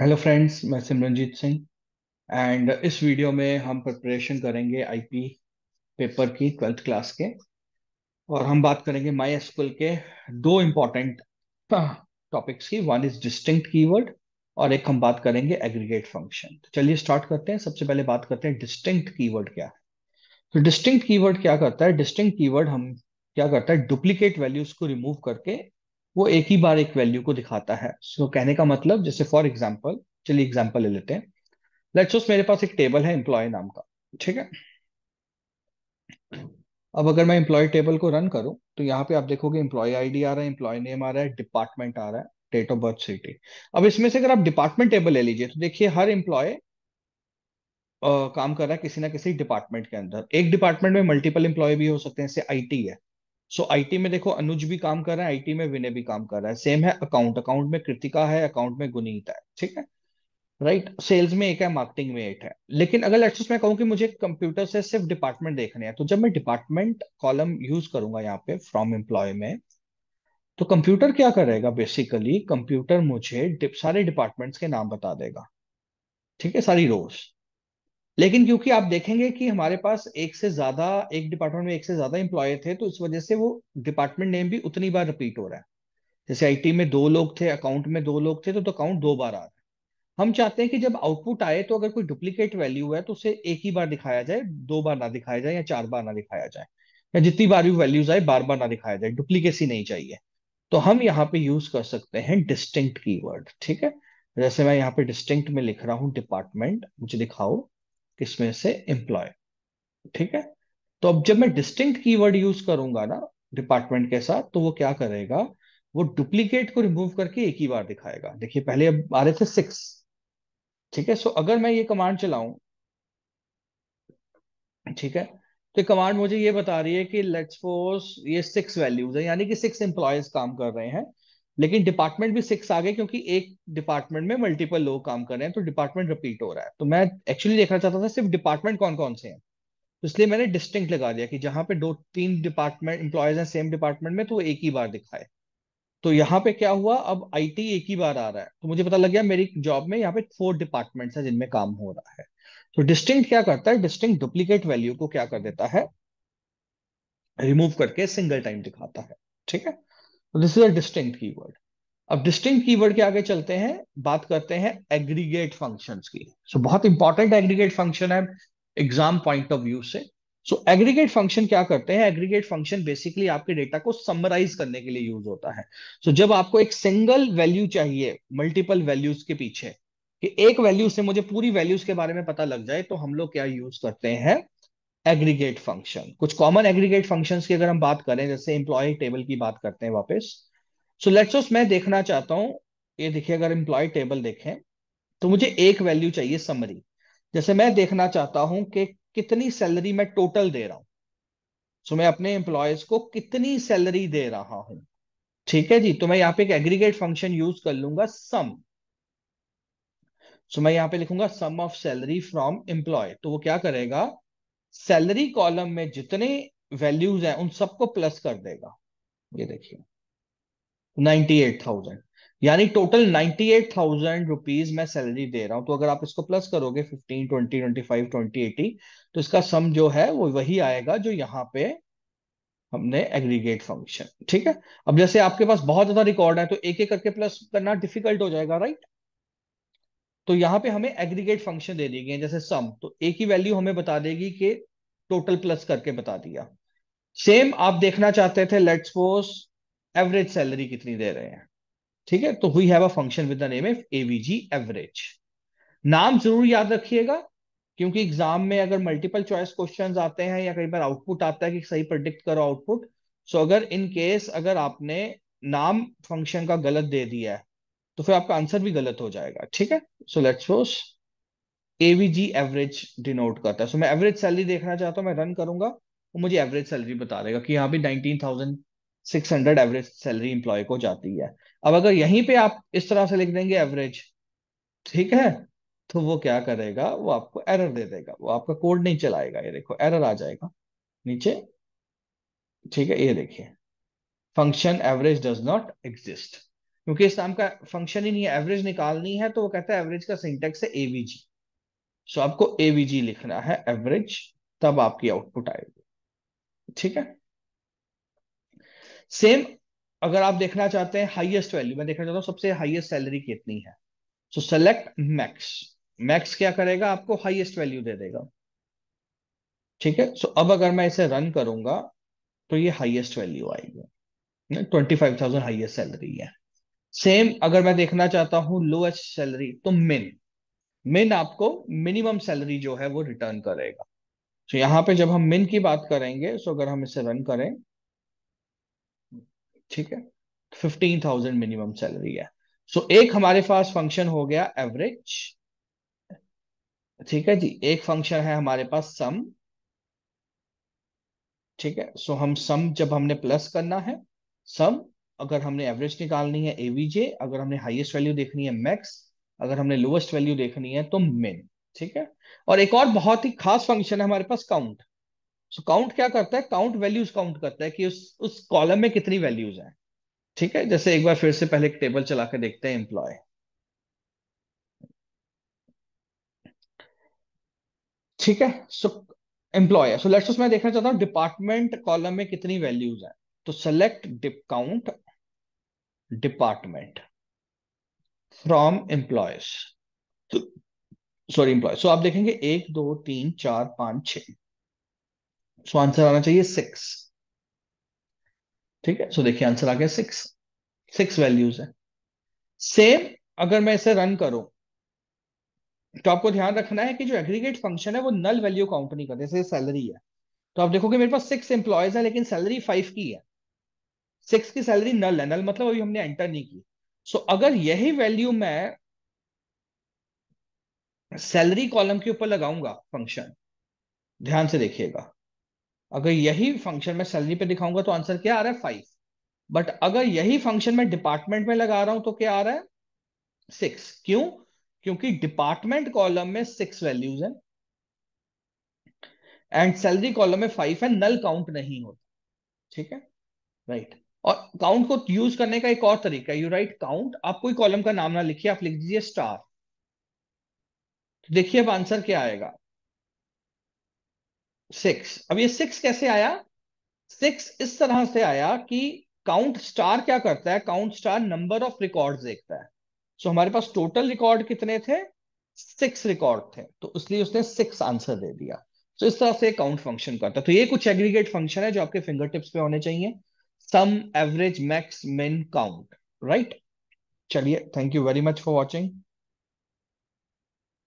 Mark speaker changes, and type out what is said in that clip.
Speaker 1: Hello friends मैं Simranjeet Singh and इस video में हम प्रिपरेशन करेंगे आईपी पेपर की ट्वेल्थ क्लास के और हम बात करेंगे माई स्कूल के दो इम्पॉर्टेंट टॉपिक्स की वन इज डिस्टिंक्ट कीवर्ड और एक हम बात करेंगे एग्रीगेट फंक्शन तो चलिए स्टार्ट करते हैं सबसे पहले बात करते हैं डिस्टिंक्ट कीवर्ड क्या है तो डिस्टिंक्ट कीवर्ड क्या करता है डिस्टिंक्ट कीवर्ड हम क्या करता है डुप्लीकेट वैल्यूज को रिमूव करके वो एक ही बार एक वैल्यू को दिखाता है सो so, कहने का मतलब जैसे फॉर एग्जाम्पल चलिए एग्जाम्पल ले लेते हैं लेट्स सपोज मेरे पास एक टेबल है एम्प्लॉय नाम का ठीक है अब अगर मैं एम्प्लॉय टेबल को रन करूं तो यहाँ पे आप देखोगे एम्प्लॉय आईडी आ रहा है एम्प्लॉय नेम आ रहा है डिपार्टमेंट आ रहा है डेट ऑफ बर्थ सिटी अब इसमें से अगर आप डिपार्टमेंट टेबल ले लीजिए तो देखिए हर एम्प्लॉय काम कर रहा है किसी ना किसी डिपार्टमेंट के अंदर एक डिपार्टमेंट में मल्टीपल एम्प्लॉय भी हो सकते हैं जैसे आई है सो आईटी में देखो अनुज भी काम कर रहा है आईटी में विनय भी काम कर रहा है सेम है अकाउंट अकाउंट में कृतिका है अकाउंट में गुनीत है ठीक है राइट right? सेल्स में एक है मार्केटिंग में एक है लेकिन अगर लेट्स मैं कहूँ कि मुझे कंप्यूटर से सिर्फ डिपार्टमेंट देखने हैं तो जब मैं डिपार्टमेंट कॉलम यूज करूंगा यहाँ पे फ्रॉम एम्प्लॉय में तो कंप्यूटर क्या करेगा बेसिकली कंप्यूटर मुझे सारे डिपार्टमेंट्स के नाम बता देगा ठीक है सारी रोज लेकिन क्योंकि आप देखेंगे कि हमारे पास एक से ज्यादा एक डिपार्टमेंट में एक से ज्यादा एम्प्लॉय थे तो इस वजह से वो डिपार्टमेंट नेम भी उतनी बार रिपीट हो रहा है जैसे आईटी में दो लोग थे अकाउंट में दो लोग थे तो, तो अकाउंट दो बार आ रहा है हम चाहते हैं कि जब आउटपुट आए तो अगर कोई डुप्लीकेट वैल्यू है तो उसे एक ही बार दिखाया जाए दो बार ना दिखाया जाए या चार बार ना दिखाया जाए या जितनी बार भी वैल्यूज आए बार बार ना दिखाया जाए डुप्लीकेसी नहीं चाहिए तो हम यहाँ पे यूज कर सकते हैं डिस्टिंक्ट की ठीक है जैसे मैं यहाँ पे डिस्टिंक्ट में लिख रहा हूँ डिपार्टमेंट मुझे दिखाओ किसमें से एम्प्लॉय ठीक है तो अब जब मैं डिस्टिंक्ट कीवर्ड यूज करूंगा ना डिपार्टमेंट के साथ तो वो क्या करेगा वो डुप्लीकेट को रिमूव करके एक ही बार दिखाएगा देखिए पहले अब आ रहे थे सिक्स ठीक है सो अगर मैं ये कमांड चलाऊं ठीक है तो कमांड मुझे ये बता रही है कि लेट्स ये सिक्स वैल्यूज है यानी कि सिक्स एम्प्लॉयज काम कर रहे हैं लेकिन डिपार्टमेंट भी सिक्स आ गए क्योंकि एक डिपार्टमेंट में मल्टीपल लोग काम कर रहे हैं तो डिपार्टमेंट रिपीट हो रहा है तो मैं एक्चुअली देखना चाहता था सिर्फ डिपार्टमेंट कौन कौन से हैं तो इसलिए मैंने डिस्टिंक्ट लगा दिया कि जहां पे दो तीन डिपार्टमेंट इंप्लॉयज हैं सेम डिपार्टमेंट में तो एक ही बार दिखाए तो यहाँ पे क्या हुआ अब आईटी एक ही बार आ रहा है तो मुझे पता लग गया मेरी जॉब में यहाँ पे फोर डिपार्टमेंट्स हैं जिनमें काम हो रहा है तो डिस्टिंक्ट क्या करता है डिस्टिंक्ट डुप्लीकेट वैल्यू को क्या कर देता है रिमूव करके सिंगल टाइम दिखाता है ठीक है this is a distinct keyword अब डिस्टिंक्ट कीवर्ड के आगे चलते हैं बात करते हैं एग्रीगेट फंक्शंस की सो so, बहुत इंपॉर्टेंट एग्रीगेट फंक्शन है एग्जाम पॉइंट ऑफ व्यू से सो एग्रीगेट फंक्शन क्या करते हैं एग्रीगेट फंक्शन बेसिकली आपके डेटा को समराइज करने के लिए यूज होता है सो so, जब आपको एक सिंगल वैल्यू चाहिए मल्टीपल वैल्यूज के पीछे कि एक वैल्यू से मुझे पूरी वैल्यूज के बारे में पता लग जाए तो हम लोग क्या यूज करते हैं एग्रीगेट फंक्शन कुछ कॉमन एग्रीगेट फंक्शन की अगर हम बात करें जैसे एम्प्लॉय टेबल की बात करते हैं वापस सो लेट्स मैं देखना चाहता हूं ये देखिए अगर एम्प्लॉय टेबल देखें तो मुझे एक वैल्यू चाहिए समरी जैसे मैं देखना चाहता हूं कि कितनी सैलरी मैं टोटल दे रहा हूं सो so, मैं अपने एम्प्लॉयज को कितनी सैलरी दे रहा हूं ठीक है जी तो मैं यहाँ पे एक एग्रीगेट फंक्शन यूज कर लूंगा सम सो so, मैं यहाँ पे लिखूंगा sum of salary from employee तो वो क्या करेगा सैलरी कॉलम में जितने वैल्यूज हैं उन सबको प्लस कर देगा ये देखिए 98,000 यानी टोटल 98,000 रुपीस मैं सैलरी दे रहा हूं तो अगर आप इसको प्लस करोगे 15 20 25 20 80 तो इसका सम जो है वो वही आएगा जो यहाँ पे हमने एग्रीगेट फंक्शन ठीक है अब जैसे आपके पास बहुत ज्यादा रिकॉर्ड है तो एक एक करके प्लस करना डिफिकल्ट हो जाएगा राइट तो यहाँ पे हमें एग्रीगेट फंक्शन दे दिए गए जैसे सम तो ए की वैल्यू हमें बता देगी कि टोटल प्लस करके बता दिया सेम आप देखना चाहते थे लेट्स सपोज एवरेज सैलरी कितनी दे रहे हैं ठीक है तो we have a function with the name of AVG average नाम जरूर याद रखिएगा क्योंकि एग्जाम में अगर मल्टीपल चॉइस क्वेश्चन आते हैं या कई बार आउटपुट आता है कि सही प्रडिक्ट करो आउटपुट सो अगर इन केस अगर आपने नाम फंक्शन का गलत दे दिया है तो फिर आपका आंसर भी गलत हो जाएगा ठीक है so let's suppose AVG average denote करता है सो so, मैं एवरेज सैलरी देखना चाहता हूँ मैं रन करूंगा वो मुझे एवरेज सैलरी बता देगा कि यहाँ पे nineteen thousand six hundred average salary employee को जाती है अब अगर यहीं पे आप इस तरह से लिख देंगे एवरेज ठीक है तो वो क्या करेगा वो आपको एरर दे देगा वो आपका कोड नहीं चलाएगा ये देखो एरर आ जाएगा नीचे ठीक है ये देखिए function average does not exist क्योंकि इस नाम का फंक्शन ही नहीं है एवरेज निकालनी है तो वो कहता है एवरेज का सिंटेक्स है एवीजी सो आपको एवीजी लिखना है एवरेज तब आपकी आउटपुट आएगी ठीक है सेम अगर आप देखना चाहते हैं हाईएस्ट वैल्यू मैं देखना चाहता हूँ सबसे हाईएस्ट सैलरी कितनी है सो सेलेक्ट मैक्स मैक्स क्या करेगा आपको हाईएस्ट वैल्यू दे देगा ठीक है सो अब अगर मैं इसे रन करूंगा तो ये हाईएस्ट वैल्यू आएगी twenty five thousand highest salary है सेम अगर मैं देखना चाहता हूं लोएस्ट सैलरी तो मिन मिन आपको मिनिमम सैलरी जो है वो रिटर्न करेगा तो यहां पे जब हम मिन की बात करेंगे सो अगर हम इसे रन करें ठीक है फिफ्टीन थाउजेंड मिनिमम सैलरी है सो एक हमारे पास फंक्शन हो गया एवरेज ठीक है जी एक फंक्शन है हमारे पास सम ठीक है सो हम सम जब हमने प्लस करना है सम अगर हमने एवरेज निकालनी है एवीजे अगर हमने हाईएस्ट वैल्यू देखनी है मैक्स अगर हमने लोवेस्ट वैल्यू देखनी है तो मिन ठीक है और एक और बहुत ही खास फंक्शन है हमारे पास काउंट सो so, काउंट क्या करता है काउंट वैल्यूज काउंट करता है कि उस उस कॉलम में कितनी वैल्यूज हैं ठीक है जैसे एक बार फिर से पहले एक टेबल चला के देखते हैं एम्प्लॉय ठीक है सो एम्प्लॉय सो लेट्स मैं देखना चाहता हूँ डिपार्टमेंट कॉलम में कितनी वैल्यूज हैं तो select dept count department from employees तो, सॉरी एम्प्लॉय सो आप देखेंगे एक दो तीन चार पांच छ सो आंसर आना चाहिए सिक्स ठीक है सो देखिए आंसर आ गया सिक्स सिक्स वैल्यूज है सेम अगर मैं इसे रन करूं तो आपको ध्यान रखना है कि जो एग्रीगेट फंक्शन है वो नल वैल्यू काउंट नहीं करते जैसे सैलरी है तो आप देखोगे मेरे पास सिक्स एम्प्लॉयज है लेकिन सैलरी फाइव की है सिक्स की सैलरी नल है नल मतलब अभी हमने एंटर नहीं की सो so, अगर यही वैल्यू मैं सैलरी कॉलम के ऊपर लगाऊंगा फंक्शन ध्यान से देखिएगा अगर यही फंक्शन मैं सैलरी पे दिखाऊंगा तो आंसर क्या आ रहा है फाइव बट अगर यही फंक्शन मैं डिपार्टमेंट में लगा रहा हूं तो क्या आ रहा है सिक्स क्यों क्योंकि डिपार्टमेंट कॉलम में सिक्स वैल्यूज है एंड सैलरी कॉलम में फाइव है नल काउंट नहीं होता ठीक है राइट right. और काउंट को यूज करने का एक और तरीका यू राइट काउंट आप कोई कॉलम का नाम ना लिखिए आप लिख दीजिए स्टार तो देखिए अब आंसर क्या आएगा सिक्स अब ये सिक्स कैसे आया सिक्स इस तरह से आया कि काउंट स्टार क्या करता है count star number of record देखता है सो so, हमारे पास टोटल रिकॉर्ड कितने थे सिक्स रिकॉर्ड थे तो इसलिए उसने सिक्स आंसर दे दिया तो so, इस तरह से काउंट फंक्शन करता है तो ये कुछ एग्रीगेट फंक्शन है जो आपके फिंगर टिप्स पे होने चाहिए Some average max min count right chaliye thank you very much for watching